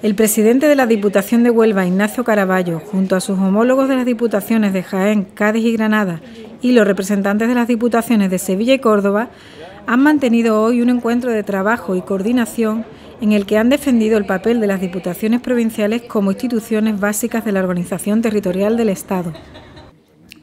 El presidente de la Diputación de Huelva, Ignacio Caraballo, junto a sus homólogos de las Diputaciones de Jaén, Cádiz y Granada y los representantes de las Diputaciones de Sevilla y Córdoba, han mantenido hoy un encuentro de trabajo y coordinación en el que han defendido el papel de las Diputaciones provinciales como instituciones básicas de la organización territorial del Estado.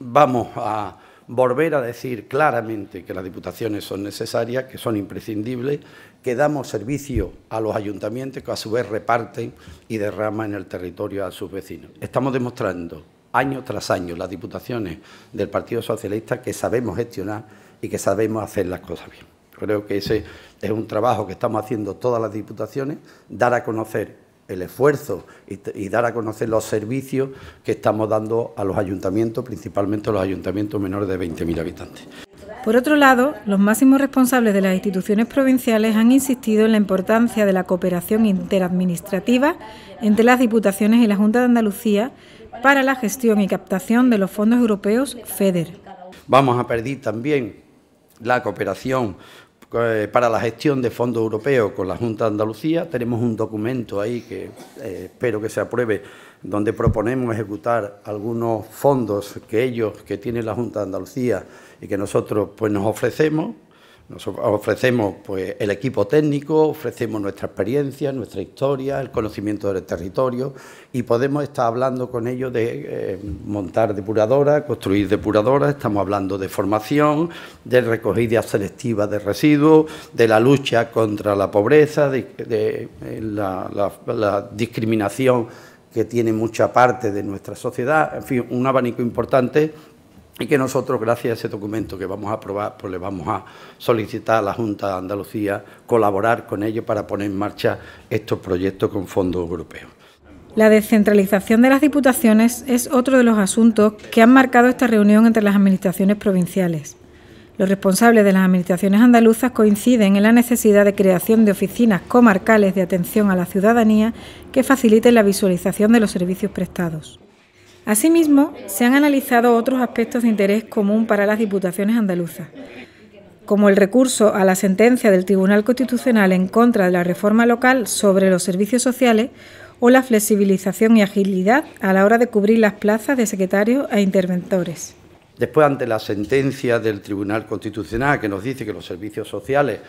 Vamos a volver a decir claramente que las diputaciones son necesarias, que son imprescindibles, que damos servicio a los ayuntamientos que a su vez reparten y derraman en el territorio a sus vecinos. Estamos demostrando año tras año las diputaciones del Partido Socialista que sabemos gestionar y que sabemos hacer las cosas bien. Creo que ese es un trabajo que estamos haciendo todas las diputaciones, dar a conocer el esfuerzo y, dar a conocer los servicios que estamos dando a los ayuntamientos, principalmente a los ayuntamientos menores de 20.000 habitantes. Por otro lado, los máximos responsables de las instituciones provinciales han insistido en la importancia de la cooperación interadministrativa entre las Diputaciones y la Junta de Andalucía para la gestión y captación de los fondos europeos FEDER. Vamos a pedir también la cooperación eh, para la gestión de fondos europeos con la Junta de Andalucía. Tenemos un documento ahí que eh, espero que se apruebe, donde proponemos ejecutar algunos fondos que ellos, que tiene la Junta de Andalucía y que nosotros pues, nos ofrecemos nos ofrecemos pues, el equipo técnico, ofrecemos nuestra experiencia, nuestra historia, el conocimiento del territorio y podemos estar hablando con ellos de eh, montar depuradoras, construir depuradoras, estamos hablando de formación, de recogida selectiva de residuos, de la lucha contra la pobreza, de, eh, la discriminación que tiene mucha parte de nuestra sociedad, en fin, un abanico importante y que nosotros, gracias a ese documento que vamos a aprobar, pues le vamos a solicitar a la Junta de Andalucía colaborar con ellos para poner en marcha estos proyectos con fondos europeos. La descentralización de las diputaciones es otro de los asuntos que han marcado esta reunión entre las administraciones provinciales. Los responsables de las administraciones andaluzas coinciden en la necesidad de creación de oficinas comarcales de atención a la ciudadanía que faciliten la visualización de los servicios prestados. Asimismo, se han analizado otros aspectos de interés común para las diputaciones andaluzas, como el recurso a la sentencia del Tribunal Constitucional en contra de la reforma local sobre los servicios sociales o la flexibilización y agilidad a la hora de cubrir las plazas de secretarios e interventores. Después, ante la sentencia del Tribunal Constitucional que nos dice que los servicios sociales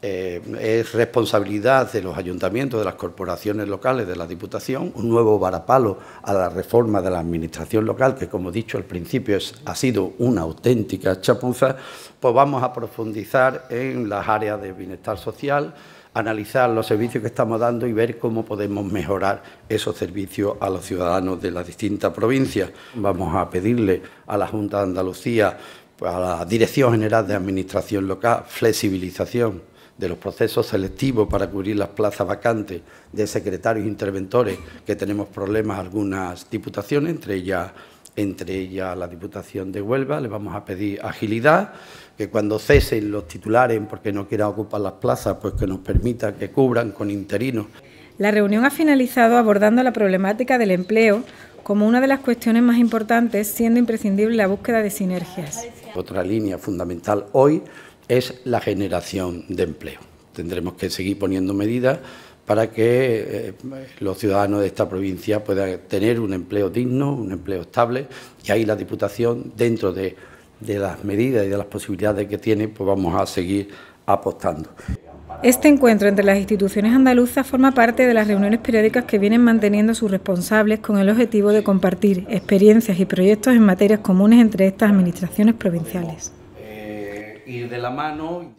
eh, es responsabilidad de los ayuntamientos, de las corporaciones locales, de la Diputación, un nuevo varapalo a la reforma de la Administración local, que como he dicho al principio ha sido una auténtica chapuza, pues vamos a profundizar en las áreas de bienestar social, analizar los servicios que estamos dando y ver cómo podemos mejorar esos servicios a los ciudadanos de las distintas provincias. Vamos a pedirle a la Junta de Andalucía, pues, a la Dirección General de Administración Local, flexibilización de los procesos selectivos para cubrir las plazas vacantes de secretarios e interventores, que tenemos problemas algunas diputaciones, entre ellas, entre ellas la Diputación de Huelva, le vamos a pedir agilidad, que cuando cesen los titulares porque no quieran ocupar las plazas, pues que nos permita que cubran con interinos. La reunión ha finalizado abordando la problemática del empleo como una de las cuestiones más importantes, siendo imprescindible la búsqueda de sinergias. Otra línea fundamental hoy es la generación de empleo. Tendremos que seguir poniendo medidas para que eh, los ciudadanos de esta provincia puedan tener un empleo digno, un empleo estable, y ahí la Diputación, dentro de, de las medidas y de las posibilidades que tiene, pues vamos a seguir apostando. Este encuentro entre las instituciones andaluzas forma parte de las reuniones periódicas que vienen manteniendo sus responsables con el objetivo de compartir experiencias y proyectos en materias comunes entre estas administraciones provinciales y de la mano